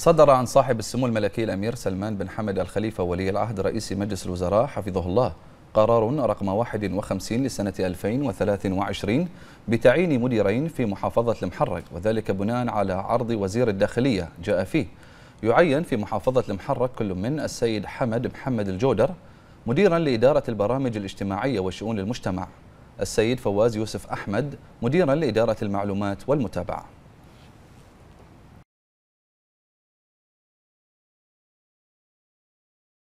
صدر عن صاحب السمو الملكي الأمير سلمان بن حمد الخليفة ولي العهد رئيس مجلس الوزراء حفظه الله قرار رقم 51 لسنة 2023 بتعيين مديرين في محافظة المحرق وذلك بناء على عرض وزير الداخلية جاء فيه يعين في محافظة المحرق كل من السيد حمد محمد الجودر مديرا لإدارة البرامج الاجتماعية وشؤون المجتمع السيد فواز يوسف أحمد مديرا لإدارة المعلومات والمتابعة